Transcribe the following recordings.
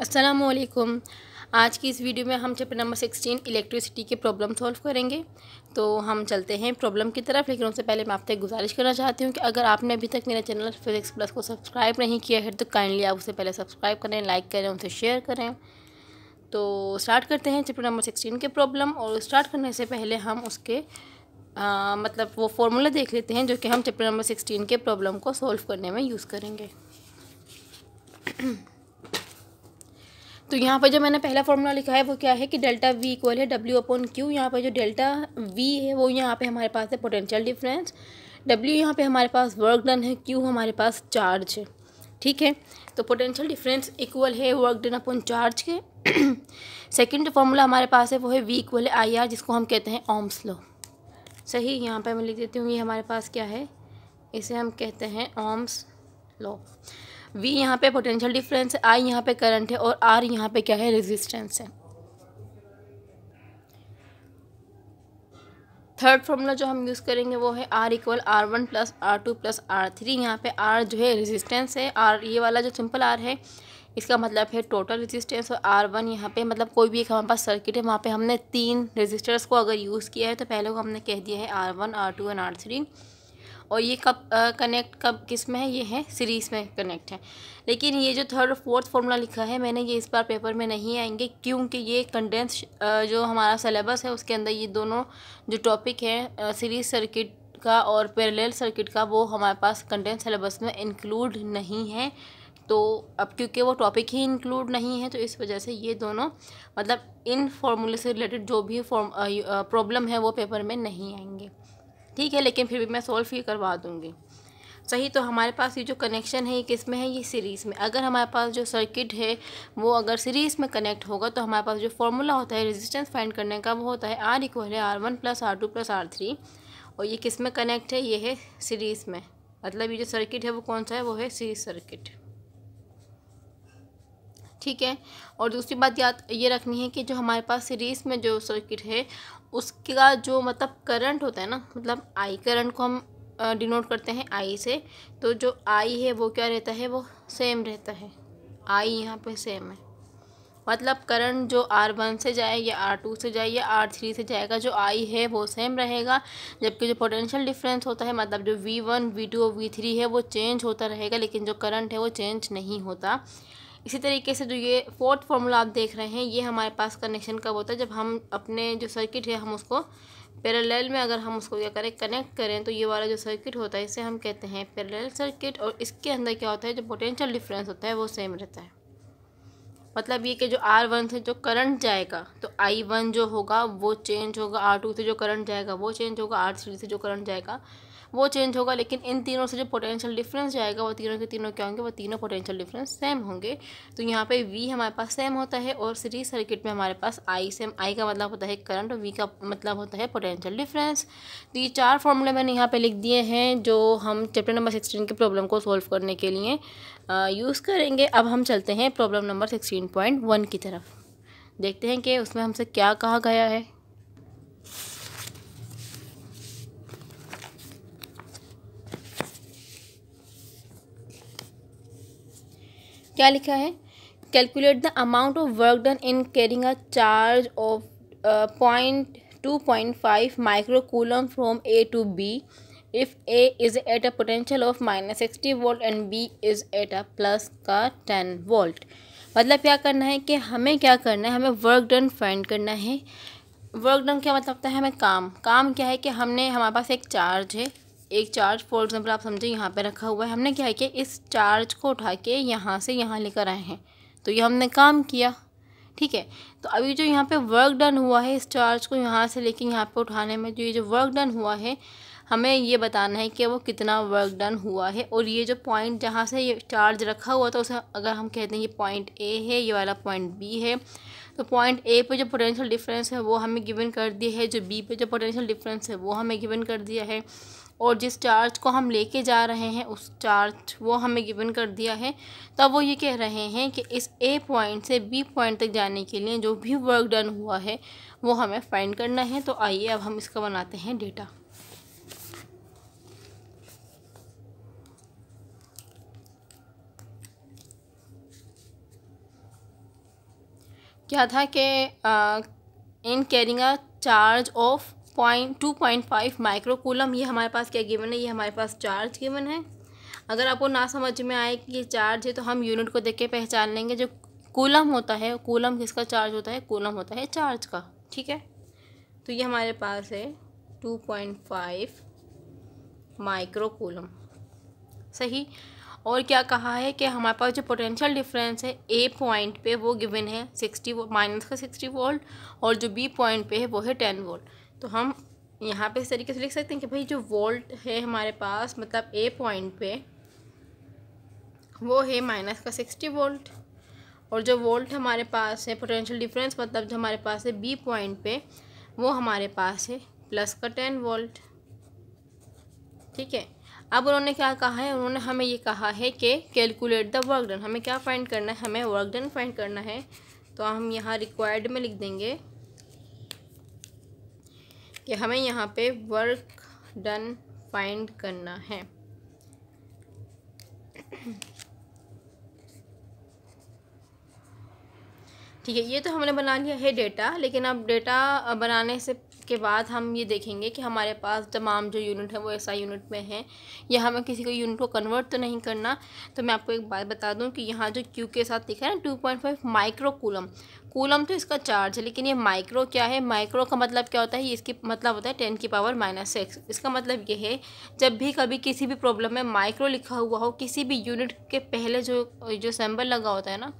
असलकुम आज की इस वीडियो में हम चैप्टर नंबर सिक्सटीन इलेक्ट्रिसिटी के प्रॉब्लम सॉल्व करेंगे तो हम चलते हैं प्रॉब्लम की तरफ लेकिन उससे पहले मैं आपसे गुजारिश करना चाहती हूँ कि अगर आपने अभी तक मेरा चैनल फिजिक्स प्लस को सब्सक्राइब नहीं किया है तो काइंडली आप उसे पहले सब्सक्राइब करें लाइक करें उनसे शेयर करें तो स्टार्ट करते हैं चैप्टर नंबर सिक्सटीन के प्रॉब्लम और स्टार्ट करने से पहले हम उसके आ, मतलब वो फॉर्मूला देख लेते हैं जो कि हम चैप्टर नंबर सिक्सटीन के प्रॉब्लम को सॉल्व करने में यूज़ करेंगे तो यहाँ पर जो मैंने पहला फॉर्मूला लिखा है वो क्या है कि डेल्टा वी इक्वल है डब्ल्यू अपॉन क्यू यहाँ पर जो डेल्टा वी है वो यहाँ पे हमारे पास है पोटेंशियल डिफरेंस डब्ल्यू यहाँ पे हमारे पास वर्क डन है क्यू हमारे पास चार्ज है ठीक है तो पोटेंशियल डिफरेंस इक्वल है वर्क डन अपॉन चार्ज के सेकेंड फॉर्मूला हमारे पास है वो है वी इक्वल है आई आर जिसको हम कहते हैं ओम्स लो सही यहाँ पर मैं लिख देती हूँ ये हमारे पास क्या है इसे हम कहते हैं ओम्स लो वी यहाँ पे पोटेंशियल डिफरेंस है आई यहाँ पे करंट है और आर यहाँ पे क्या है रेजिस्टेंस है थर्ड फॉर्मूला जो हम यूज़ करेंगे वो है R equal R one plus R two plus R three यहाँ पे आर जो है रेजिस्टेंस है आर ये वाला जो सिंपल आर है इसका मतलब है टोटल रेजिस्टेंस और आर वन यहाँ पे मतलब कोई भी एक हमारे पास सर्किट है वहाँ पे हमने तीन रेजिस्टर्स को अगर यूज़ किया है तो पहले को हमने कह दिया है R one R two and R three और ये कब कनेक्ट कब किस में है ये है सीरीज़ में कनेक्ट है लेकिन ये जो थर्ड फोर्थ फार्मूला लिखा है मैंने ये इस बार पेपर में नहीं आएंगे क्योंकि ये कंडेंस जो हमारा सिलेबस है उसके अंदर ये दोनों जो टॉपिक है सीरीज सर्किट का और पैरेलल सर्किट का वो हमारे पास कंडेंस सिलेबस में इंक्लूड नहीं है तो अब क्योंकि वो टॉपिक ही इंक्लूड नहीं है तो इस वजह से ये दोनों मतलब इन फॉर्मूले से रिलेटेड जो भी प्रॉब्लम है वो पेपर में नहीं आएंगे ठीक है लेकिन फिर भी मैं सॉल्व ही करवा दूँगी सही तो हमारे पास ये जो कनेक्शन है ये किस में है ये सीरीज़ में अगर हमारे पास जो सर्किट है वो अगर सीरीज़ में कनेक्ट होगा तो हमारे पास जो फॉर्मूला होता है रेजिस्टेंस फाइंड करने का वो होता है आर इक्वल है R one plus R two plus R three और ये किस में कनेक्ट है ये है सीरीज़ में मतलब ये जो सर्किट है वो कौन सा है वो है सीरीज सर्किट ठीक है और दूसरी बात याद ये रखनी है कि जो हमारे पास सीरीज़ में जो सर्किट है उसका जो मतलब करंट होता है ना मतलब आई करंट को हम डिनोट करते हैं आई से तो जो आई है वो क्या रहता है वो सेम रहता है आई यहाँ पे सेम है मतलब करंट जो आर वन से जाए या आर टू से जाए या आर थ्री से जाएगा जो आई है वो सेम रहेगा जबकि जो पोटेंशियल डिफरेंस होता है मतलब जो वी वन वी टू और वी थ्री है वो चेंज होता रहेगा लेकिन जो करंट है वो चेंज नहीं होता इसी तरीके से जो ये फोर्थ फार्मूला आप देख रहे हैं ये हमारे पास कनेक्शन कब होता है जब हम अपने जो सर्किट है हम उसको पैरेलल में अगर हम उसको क्या करें कनेक्ट करें तो ये वाला जो सर्किट होता है इसे हम कहते हैं पैरेलल सर्किट और इसके अंदर क्या होता है जो पोटेंशियल डिफरेंस होता है वो सेम रहता है मतलब ये कि जो आर वन से जो करंट जाएगा तो आई वन जो होगा वो चेंज होगा आर टू से जो करंट जाएगा वो चेंज होगा आर थ्री से जो करंट जाएगा वो चेंज होगा लेकिन इन तीनों से जो पोटेंशियल डिफरेंस जाएगा वो तीनों के तीनों क्या होंगे वो तीनों पोटेंशियल डिफरेंस सेम होंगे तो यहाँ पे वी हमारे पास सेम होता है और सीरीज सर्किट में हमारे पास आई सेम आई का मतलब होता है करंट और वी का मतलब होता है पोटेंशियल डिफरेंस तो ये चार फॉर्मूले मैंने यहाँ पर लिख दिए हैं जो हम चैप्टर नंबर सिक्सटीन की प्रॉब्लम को सोल्व करने के लिए यूज़ करेंगे अब हम चलते हैं problem number sixteen point one की तरफ देखते हैं कि उसमें हमसे क्या कहा गया है क्या लिखा है calculate the amount of work done in carrying a charge of point two point five micro coulomb from A to B if A is at a potential of minus sixty volt and B is at a plus का ten volt मतलब क्या करना है कि हमें क्या करना है हमें वर्क डन फाइंड करना है वर्क डन क्या मतलब होता है हमें काम काम क्या है कि हमने हमारे पास एक चार्ज है एक चार्ज फॉर एग्ज़ाम्पल आप समझे यहाँ पे रखा हुआ है हमने क्या है कि इस चार्ज को उठा के यहाँ से यहाँ लेकर आए हैं तो ये हमने काम किया ठीक है तो अभी जो यहाँ पे वर्क डन हुआ है इस चार्ज को यहाँ से लेके यहाँ पे उठाने में जो ये जो वर्क डन हुआ है हमें ये बताना है कि वो कितना वर्क डन हुआ है और ये जो पॉइंट जहाँ से ये चार्ज रखा हुआ था उसे अगर हम कहते हैं ये पॉइंट ए है ये वाला पॉइंट बी है तो पॉइंट ए पे जो पोटेंशियल डिफरेंस है वो हमें गिवन कर दिया है जो बी पे जो पोटेंशियल डिफरेंस है वो हमें गिवन कर दिया है और जिस चार्ज को हम लेके जा रहे हैं उस चार्ज वो हमें गिवन कर दिया है तब वो ये कह रहे हैं कि इस ए पॉइंट से बी पॉइंट तक जाने के लिए जो भी वर्क डन हुआ है वो हमें फाइंड करना है तो आइए अब हम इसका बनाते हैं डेटा क्या था कि in carrying a charge of point two point five microcoulomb ये हमारे पास क्या गिवन है ये हमारे पास चार्ज गिवन है अगर आपको ना समझ में आए कि ये चार्ज है तो हम यूनिट को देख के पहचान लेंगे जो कूलम होता है कूलम किसका चार्ज होता है कूलम होता है चार्ज का ठीक है तो ये हमारे पास है टू पॉइंट फाइव माइक्रोकूलम सही और क्या कहा है कि हमारे पास जो पोटेंशियल डिफरेंस है ए पॉइंट पे वो गिवन है सिक्सटी माइनस का सिक्सटी वोल्ट और जो बी पॉइंट पे है वो है टेन वोल्ट तो हम यहाँ पे इस तरीके से लिख सकते हैं कि भाई जो वोल्ट है हमारे पास मतलब ए पॉइंट पे वो है माइनस का सिक्सटी वोल्ट और जो वोल्ट हमारे पास है पोटेंशियल डिफरेंस मतलब जो हमारे पास है बी पॉइंट पे वो हमारे पास है प्लस का टेन वोल्ट ठीक है अब उन्होंने क्या कहा है उन्होंने हमें ये कहा है कि कैलकुलेट द वर्क डन हमें क्या फाइंड करना है हमें वर्क डन फाइंड करना है तो हम यहाँ रिक्वायर्ड में लिख देंगे कि हमें यहाँ पे वर्क डन फाइंड करना है ठीक है ये तो हमने बना लिया है डेटा लेकिन अब डेटा बनाने से के बाद हम ये देखेंगे कि हमारे पास तमाम जो यूनिट है वो ऐसा यूनिट में है यहाँ हमें किसी को यूनिट को कन्वर्ट तो नहीं करना तो मैं आपको एक बात बता दूँ कि यहाँ जो क्यू के साथ लिखा है ना two point five micro coulomb coulomb तो इसका चार्ज है लेकिन ये माइक्रो क्या है माइक्रो का मतलब क्या होता है ये इसकी मतलब होता है टेन की पावर माइनस सिक्स इसका मतलब ये है जब भी कभी किसी भी प्रॉब्लम में माइक्रो लिखा हुआ हो किसी भी यूनिट के पहले जो जो सैम्बल लगा होता है ना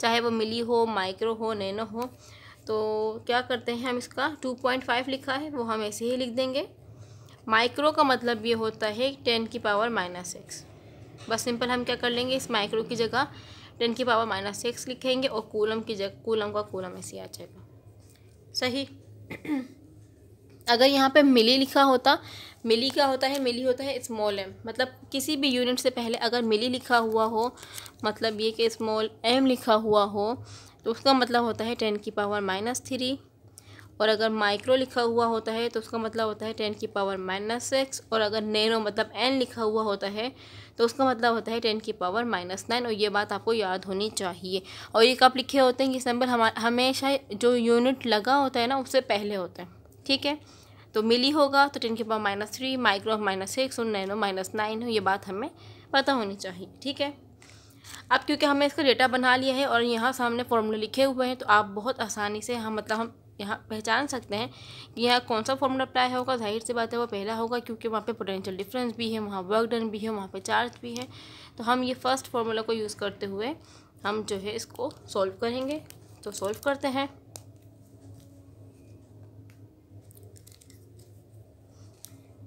चाहे वो मिली हो माइक्रो हो नैनो हो तो क्या करते हैं हम इसका 2.5 लिखा है वो हम ऐसे ही लिख देंगे माइक्रो का मतलब ये होता है टेन की पावर माइनस एक्स बस सिंपल हम क्या कर लेंगे इस माइक्रो की जगह टेन की पावर माइनस एक्स लिखेंगे और कूलम की जगह कूलम का कूलम ऐसे आ जाएगा सही अगर यहाँ पे मिली लिखा होता मिली क्या होता है मिली होता है स्मॉल एम मतलब किसी भी यूनिट से पहले अगर मिली लिखा हुआ हो मतलब ये कि स्मॉल एम लिखा हुआ हो तो उसका मतलब होता है टेन की पावर माइनस थ्री और अगर माइक्रो लिखा हुआ होता है तो उसका मतलब होता है टेन की पावर माइनस सिक्स और अगर नैनो मतलब एन लिखा हुआ होता है तो उसका मतलब होता है टेन की पावर माइनस नाइन और ये बात आपको याद होनी चाहिए और ये कब लिखे होते हैं ये सिंबल हमेशा जो यूनिट लगा होता है ना उससे पहले होते हैं ठीक है तो मिली होगा तो टेन के power minus three micro of minus six और नैनो माइनस नाइन हो ये बात हमें पता होनी चाहिए ठीक है अब क्योंकि हमने इसका डेटा बना लिया है और यहाँ सामने फॉर्मूले लिखे हुए हैं तो आप बहुत आसानी से हम मतलब हम यहाँ पहचान सकते हैं कि यहाँ कौन सा फॉर्मूला अप्लाई होगा जाहिर सी बात है वो पहला होगा क्योंकि वहाँ पे पोटेंशियल डिफरेंस भी है वहाँ वर्क डन भी है वहाँ पे चार्ज भी है तो हम ये फर्स्ट फार्मूला को यूज़ करते हुए हम जो है इसको सॉल्व करेंगे तो सॉल्व करते हैं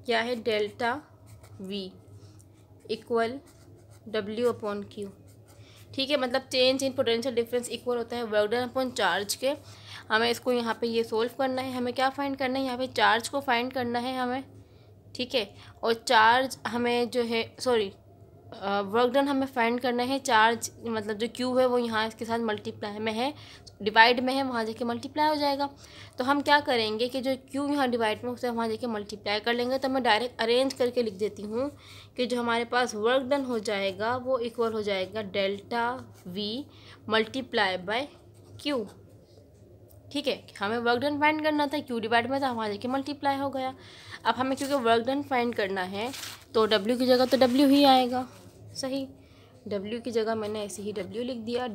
क्या है delta V equal W upon Q ठीक है मतलब change in potential difference equal होता है वर्क अपॉन चार्ज के हमें इसको यहाँ पे ये सोल्व करना है हमें क्या फाइंड करना है यहाँ पे चार्ज को फाइंड करना है हमें ठीक है और चार्ज हमें जो है सॉरी वर्क डन हमें फाइंड करना है चार्ज मतलब जो क्यू है वो यहाँ इसके साथ मल्टीप्लाई में है डिवाइड में है वहाँ जाके मल्टीप्लाई हो जाएगा तो हम क्या करेंगे कि जो क्यू यहाँ डिवाइड में उसे वहाँ जाके मल्टीप्लाई कर लेंगे तो मैं डायरेक्ट अरेंज करके लिख देती हूँ कि जो हमारे पास वर्क डन हो जाएगा वो इक्वल हो जाएगा delta V multiply by Q ठीक है हमें वर्क डन फाइंड करना था क्यू डिवाइड में था वहाँ जाके मल्टीप्लाई हो गया अब हमें क्योंकि वर्क डन फाइंड करना है तो W की जगह तो डब्ल्यू ही आएगा सही डब्ल्यू की जगह मैंने ऐसे ही डब्ल्यू लिख दिया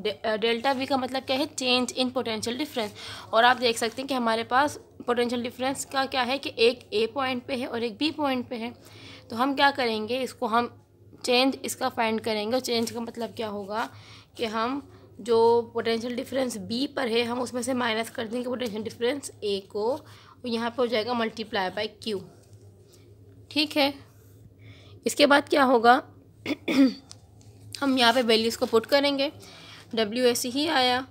डेल्टा वी का मतलब क्या है चेंज इन पोटेंशियल डिफरेंस और आप देख सकते हैं कि हमारे पास पोटेंशियल डिफरेंस का क्या है कि एक ए पॉइंट पे है और एक बी पॉइंट पे है तो हम क्या करेंगे इसको हम चेंज इसका फाइंड करेंगे और चेंज का मतलब क्या होगा कि हम जो पोटेंशियल डिफरेंस बी पर है हम उसमें से माइनस कर देंगे पोटेंशियल डिफरेंस ए को यहाँ पर हो जाएगा मल्टीप्लाई बाई क्यू ठीक है इसके बाद क्या होगा हम यहाँ पे वैल्यूज़ को पुट करेंगे डब्ल्यू एस ही आया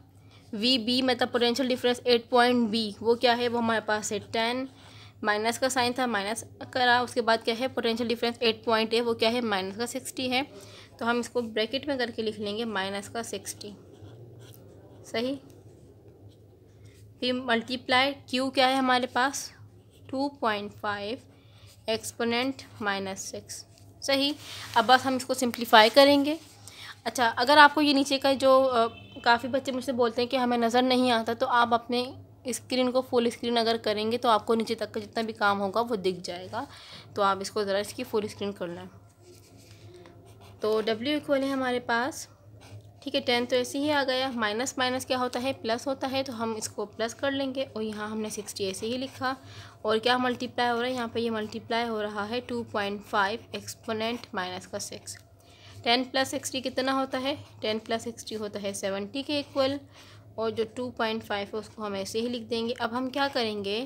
वी बी मतलब potential difference at point B वो क्या है वो हमारे पास है टेन माइनस का साइन था माइनस करा उसके बाद क्या है पोटेंशियल डिफरेंस एट पॉइंट है वो क्या है माइनस का सिक्सटी है तो हम इसको ब्रैकेट में करके लिख लेंगे माइनस का सिक्सटी सही फिर मल्टीप्लाई क्यू क्या है हमारे पास two point five exponent minus six सही अब बस हम इसको सिंप्लीफाई करेंगे अच्छा अगर आपको ये नीचे का जो काफ़ी बच्चे मुझसे बोलते हैं कि हमें नज़र नहीं आता तो आप अपने स्क्रीन को फुल स्क्रीन अगर करेंगे तो आपको नीचे तक का जितना भी काम होगा वो दिख जाएगा तो आप इसको ज़रा इसकी फुल स्क्रीन कर लें तो डब्ल्यू इक्वल है हमारे पास ठीक है टेन तो ऐसे ही आ गया माइनस माइनस क्या होता है प्लस होता है तो हम इसको प्लस कर लेंगे और यहाँ हमने सिक्सटी ऐसे ही लिखा और क्या मल्टीप्लाई हो रहा है यहाँ पे ये यह मल्टीप्लाई हो रहा है two point five exponent minus का सिक्स टेन प्लस सिक्सटी कितना होता है टेन प्लस सिक्सटी होता है सेवेंटी के इक्वल और जो टू पॉइंट फाइव है उसको हम ऐसे ही लिख देंगे अब हम क्या करेंगे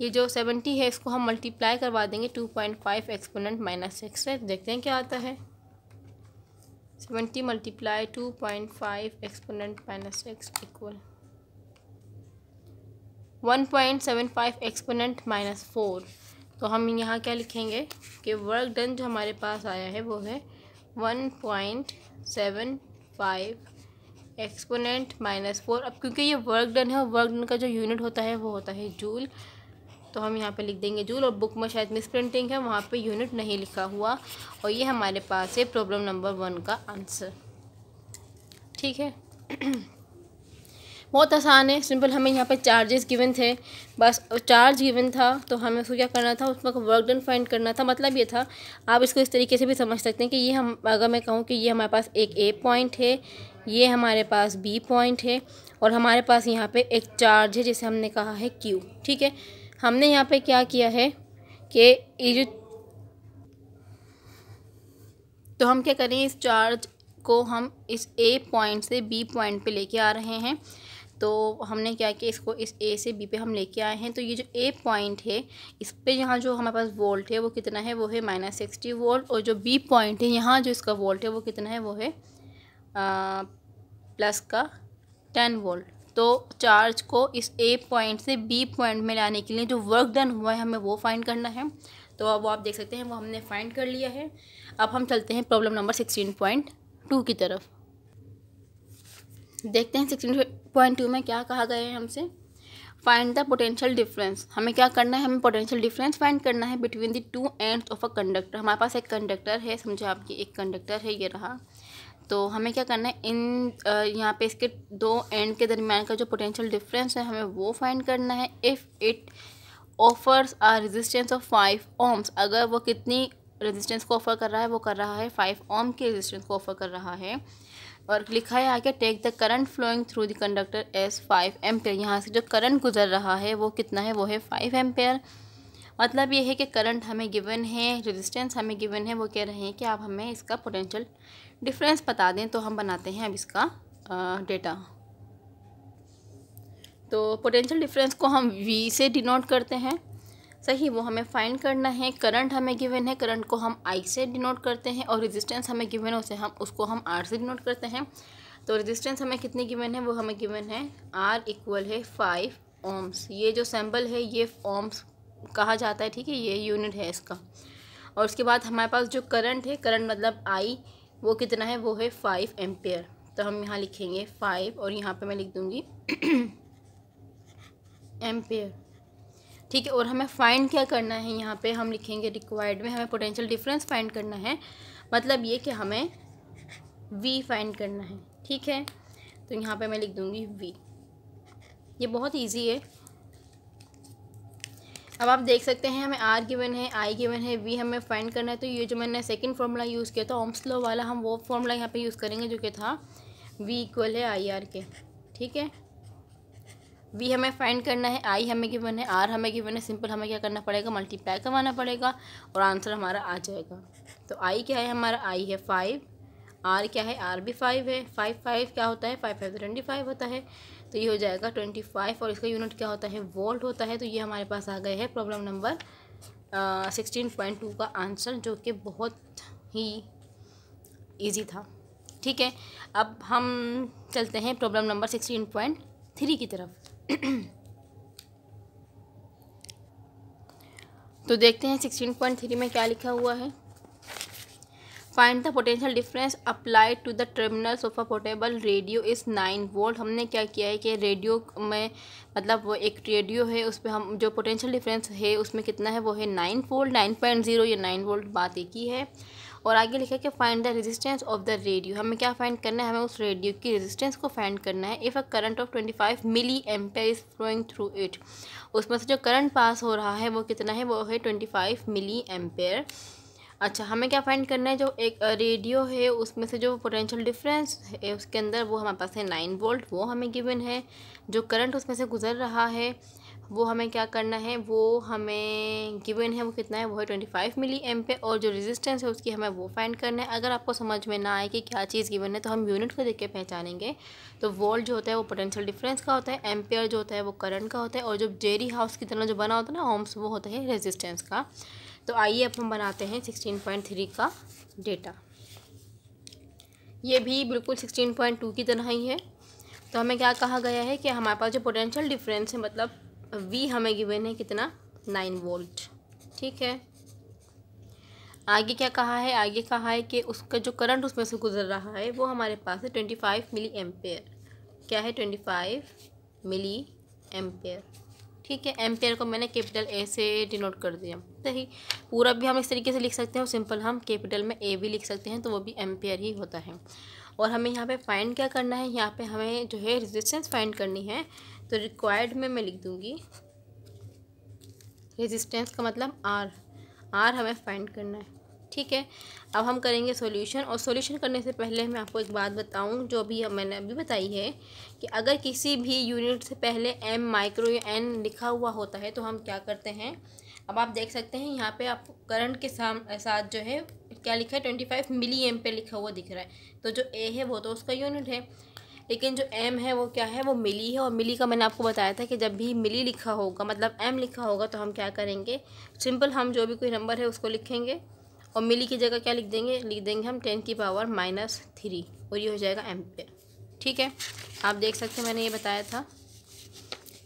ये जो सेवेंटी है इसको हम मल्टीप्लाई करवा देंगे two point five exponent minus six से देखते हैं क्या आता है seventy multiply two point five exponent minus X equal one point seven five exponent minus four तो हम यहाँ क्या लिखेंगे कि वर्क डन जो हमारे पास आया है वो है one point seven five exponent minus four अब क्योंकि ये वर्क डन है और वर्क डन का जो यूनिट होता है वो होता है जूल तो हम यहाँ पे लिख देंगे जूल और बुक में शायद मिस प्रिंटिंग है वहाँ पे यूनिट नहीं लिखा हुआ और ये हमारे पास है प्रॉब्लम नंबर वन का आंसर ठीक है बहुत आसान है सिंपल हमें यहाँ पे चार्जेस गिवन थे बस चार्ज गिवन था तो हमें उसको क्या करना था उसमें वर्क डन फाइंड करना था मतलब ये था आप इसको इस तरीके से भी समझ सकते हैं कि ये हम अगर मैं कहूँ कि ये हमारे पास एक ए पॉइंट है ये हमारे पास बी पॉइंट है और हमारे पास यहाँ पे एक चार्ज है जिसे हमने कहा है क्यू ठीक है हमने यहाँ पे क्या किया है कि ये जो तो हम क्या करें इस चार्ज को हम इस ए पॉइंट से बी पॉइंट पे लेके आ रहे हैं तो हमने क्या किया इसको इस ए से बी पे हम लेके आए हैं तो ये जो ए पॉइंट है इस पर यहाँ जो हमारे पास वोल्ट है वो कितना है वो है माइनस सिक्सटी वोल्ट और जो बी पॉइंट है यहाँ जो इसका वोल्ट है वो कितना है वो है आ, प्लस का टेन वोल्ट तो चार्ज को इस ए पॉइंट से बी पॉइंट में लाने के लिए जो वर्क डन हुआ है हमें वो फाइंड करना है तो अब वो आप देख सकते हैं वो हमने फाइंड कर लिया है अब हम चलते हैं problem number sixteen point two की तरफ देखते हैं सिक्सटीन पॉइंट टू में क्या कहा गया है हमसे फाइंड द पोटेंशियल डिफरेंस हमें क्या करना है हमें पोटेंशियल डिफरेंस फाइंड करना है between the two ends of a conductor हमारे पास एक कंडक्टर है समझो आपकी एक कंडक्टर है ये रहा तो हमें क्या करना है इन यहाँ पे इसके दो एंड के दरमियान का जो पोटेंशियल डिफरेंस है हमें वो फाइंड करना है if it offers a resistance of five ohms अगर वो कितनी रेजिस्टेंस को ऑफर कर रहा है वो कर रहा है फाइव ओम की रेजिस्टेंस को ऑफर कर रहा है और लिखा है आगे take the current flowing through the conductor as five ampere यहाँ से जो करंट गुजर रहा है वो कितना है वो है फाइव एम्पेयर मतलब ये है कि करंट हमें गिवन है रेजिस्टेंस हमें गिवन है वो कह रहे हैं कि आप हमें इसका पोटेंशियल डिफरेंस बता दें तो हम बनाते हैं अब इसका डेटा तो पोटेंशियल डिफरेंस को हम वी से डिनोट करते हैं सही वो हमें फाइंड करना है करंट हमें गिवन है करंट को हम आई से डिनोट करते हैं और रेजिस्टेंस हमें गिवन है उसे हम उसको हम आर से डिनोट करते हैं तो रेजिस्टेंस हमें कितनी गिवन है वो हमें गिवन है आर इक्वल है फाइव ओम्स ये जो सैम्बल है ये ओम्स कहा जाता है ठीक है ये यूनिट है इसका और उसके बाद हमारे पास जो करंट है करंट मतलब आई वो कितना है वो है फाइव एम्पेयर तो हम यहाँ लिखेंगे फाइव और यहाँ पे मैं लिख दूँगी एम्पेयर ठीक है और हमें फाइंड क्या करना है यहाँ पे हम लिखेंगे रिक्वायर्ड में हमें पोटेंशियल डिफरेंस फाइंड करना है मतलब ये कि हमें वी फाइंड करना है ठीक है तो यहाँ पे मैं लिख दूँगी वी ये बहुत इजी है अब आप देख सकते हैं हमें आर गिवन है आई गिवन है वी हमें फाइंड करना है तो ये जो मैंने सेकंड फार्मूला यूज़ किया था ओम्सलो वाला हम वो फार्मूला यहाँ पे यूज़ करेंगे जो कि था वी इक्वल है आई आर के ठीक है वी हमें फाइंड करना है आई हमें गिवन है आर हमें गिवन है सिंपल हमें क्या करना पड़ेगा मल्टीप्लाई करवाना पड़ेगा और आंसर हमारा आ जाएगा तो आई क्या है हमारा आई है फाइव आर क्या है आर भी फाइव है फाइव फाइव क्या होता है फाइव फाइव ट्वेंटी फाइव होता है तो ये हो जाएगा ट्वेंटी फाइव और इसका यूनिट क्या होता है वोल्ट होता है तो ये हमारे पास आ गए हैं problem number sixteen point two का आंसर जो कि बहुत ही ईजी था ठीक है अब हम चलते हैं problem number sixteen point three की तरफ तो देखते हैं सिक्सटीन पॉइंट थ्री में क्या लिखा हुआ है find the potential difference applied to the terminals of a portable radio is nine volt हमने क्या किया है कि रेडियो में मतलब वो एक रेडियो है उस पर हम जो पोटेंशियल डिफरेंस है उसमें कितना है वो है nine volt nine point zero या नाइन वोल्ट बात एक ही है और आगे लिखा कि find the resistance of the radio हमें क्या फाइंड करना है हमें उस रेडियो की रेजिस्टेंस को फाइंड करना है if a current of twenty five milliampere is flowing through it उसमें से जो करंट पास हो रहा है वो कितना है वो है ट्वेंटी फाइव मिली एम्पेयर अच्छा हमें क्या फाइंड करना है जो एक रेडियो है उसमें से जो पोटेंशियल डिफरेंस है उसके अंदर वो हमारे पास है नाइन वोल्ट वो हमें गिवन है जो करंट उसमें से गुजर रहा है वो हमें क्या करना है वो हमें गिवन है वो कितना है वो है ट्वेंटी फाइव मिली एम पे और जो रेजिस्टेंस है उसकी हमें वो फाइंड करना है अगर आपको समझ में ना आए कि क्या चीज़ गिवन है तो हम यूनिट को देख के पहचानेंगे तो वोल्ट जो होता है वो पोटेंशियल डिफरेंस का होता है एम जो होता है वो करंट का होता है और जो जेरी हाउस की तरह जो बना होता है ना होम्स वो होता है रेजिस्टेंस का तो आइए अब हम बनाते हैं सिक्सटीन पॉइंट थ्री का डेटा ये भी बिल्कुल सिक्सटीन पॉइंट टू की तरह ही है तो हमें क्या कहा गया है कि हमारे पास जो पोटेंशियल डिफरेंस है मतलब वी हमें गिवन है कितना नाइन वोल्ट ठीक है आगे क्या कहा है आगे कहा है कि उसका जो करंट उसमें से गुजर रहा है वो हमारे पास है ट्वेंटी फाइव मिली एम्पेयर क्या है ट्वेंटी फाइव मिली एम्पेयर ठीक है एम्पेयर को मैंने कैपिटल ए से डिनोट कर दिया सही पूरा भी हम इस तरीके से लिख सकते हैं सिंपल हम कैपिटल में ए भी लिख सकते हैं तो वो भी एम्पेयर ही होता है और हमें यहाँ पे फाइंड क्या करना है यहाँ पे हमें जो है रेजिस्टेंस फाइंड करनी है तो रिक्वायर्ड में मैं लिख दूँगी रेजिस्टेंस का मतलब आर आर हमें फाइंड करना है ठीक है अब हम करेंगे सॉल्यूशन और सॉल्यूशन करने से पहले मैं आपको एक बात बताऊं जो भी मैंने अभी बताई है कि अगर किसी भी यूनिट से पहले एम माइक्रो या एन लिखा हुआ होता है तो हम क्या करते हैं अब आप देख सकते हैं यहाँ पे आप करंट के साथ जो है क्या लिखा है ट्वेंटी फाइव मिली एम पे लिखा हुआ दिख रहा है तो जो ए है वो तो उसका यूनिट है लेकिन जो एम है वो क्या है वो मिली है और मिली का मैंने आपको बताया था कि जब भी मिली लिखा होगा मतलब एम लिखा होगा तो हम क्या करेंगे सिंपल हम जो भी कोई नंबर है उसको लिखेंगे और मिली की जगह क्या लिख देंगे लिख देंगे हम टेन की पावर माइनस थ्री और ये हो जाएगा एम पे ठीक है आप देख सकते हैं मैंने ये बताया था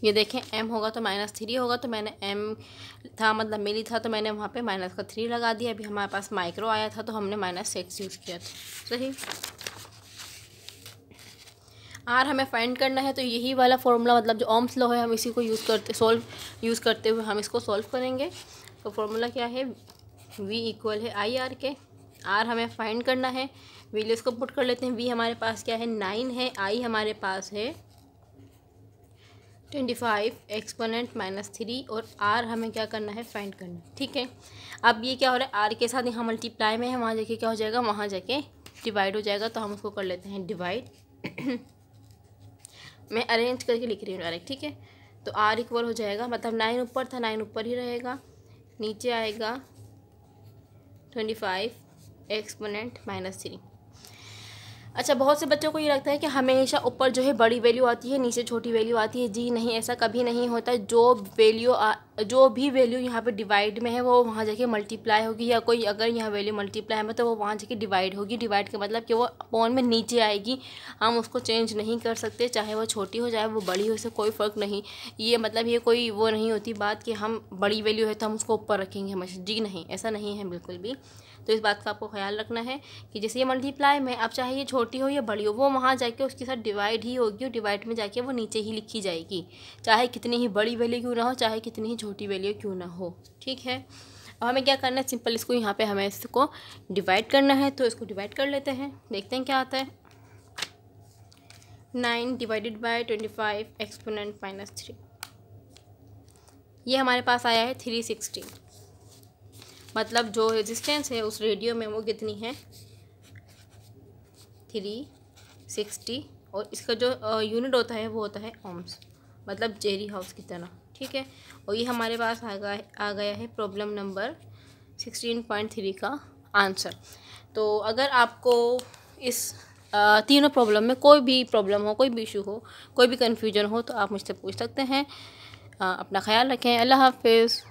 ये देखें एम होगा तो माइनस थ्री होगा तो मैंने एम था मतलब मिली था तो मैंने वहाँ पे माइनस का थ्री लगा दिया अभी हमारे पास माइक्रो आया था तो हमने माइनस सिक्स यूज़ किया था सही आर हमें फाइंड करना है तो यही वाला फॉर्मूला मतलब जो ओम्स लॉ है हम इसी को यूज़ करते सॉल्व यूज़ करते हुए हम इसको सॉल्व करेंगे तो फॉर्मूला क्या है वी इक्वल है आई आर के आर हमें फाइंड करना है वैल्यूज़ को पुट कर लेते हैं वी हमारे पास क्या है नाइन है आई हमारे पास है twenty five exponent minus three और आर हमें क्या करना है फाइंड करना ठीक है अब ये क्या हो रहा है आर के साथ यहाँ मल्टीप्लाई में है वहाँ जाके क्या हो जाएगा वहाँ जाके डिवाइड हो जाएगा तो हम उसको कर लेते हैं डिवाइड मैं अरेंज करके लिख रही हूँ डायरेक्ट ठीक है तो आर इक्वल हो जाएगा मतलब नाइन ऊपर था नाइन ऊपर ही रहेगा नीचे आएगा 25 exponent minus 3 अच्छा बहुत से बच्चों को ये लगता है कि हमेशा ऊपर जो है बड़ी वैल्यू आती है नीचे छोटी वैल्यू आती है जी नहीं ऐसा कभी नहीं होता जो वैल्यू जो भी वैल्यू यहाँ पे डिवाइड में है वो वहाँ जाके मल्टीप्लाई होगी या कोई अगर यहाँ वैल्यू मल्टीप्लाई में तो वो वहाँ जाके डिवाइड होगी डिवाइड का मतलब कि वो अपॉन में नीचे आएगी हम उसको चेंज नहीं कर सकते चाहे वो छोटी हो चाहे वो बड़ी हो इससे कोई फ़र्क नहीं ये मतलब ये कोई वो नहीं होती बात कि हम बड़ी वैल्यू है तो हम उसको ऊपर रखेंगे हमेशा जी नहीं ऐसा नहीं है बिल्कुल भी तो इस बात का आपको ख्याल रखना है कि जैसे ये मल्टीप्लाई में आप चाहे ये छोटी हो या बड़ी हो वो वहाँ जाके उसके साथ डिवाइड ही होगी और डिवाइड में जाके वो नीचे ही लिखी जाएगी चाहे कितनी ही बड़ी वैल्यू क्यों ना हो चाहे कितनी ही छोटी वैल्यू क्यों ना हो ठीक है अब हमें क्या करना है सिंपल इसको यहाँ पर हमें इसको डिवाइड करना है तो इसको डिवाइड कर लेते हैं देखते हैं क्या आता है nine divided by twenty five exponent minus three ये हमारे पास आया है थ्री सिक्सटी मतलब जो रेजिस्टेंस है उस रेडियो में वो कितनी है थ्री सिक्सटी और इसका जो यूनिट होता है वो होता है ओम्स मतलब जेरी हाउस की तरह ठीक है और ये हमारे पास आ गया आ गया है problem number sixteen point three का आंसर तो अगर आपको इस तीनों प्रॉब्लम में कोई भी प्रॉब्लम हो कोई भी इशू हो कोई भी कन्फ्यूजन हो तो आप मुझसे पूछ सकते हैं अपना ख्याल रखें अल्लाह हाफिज़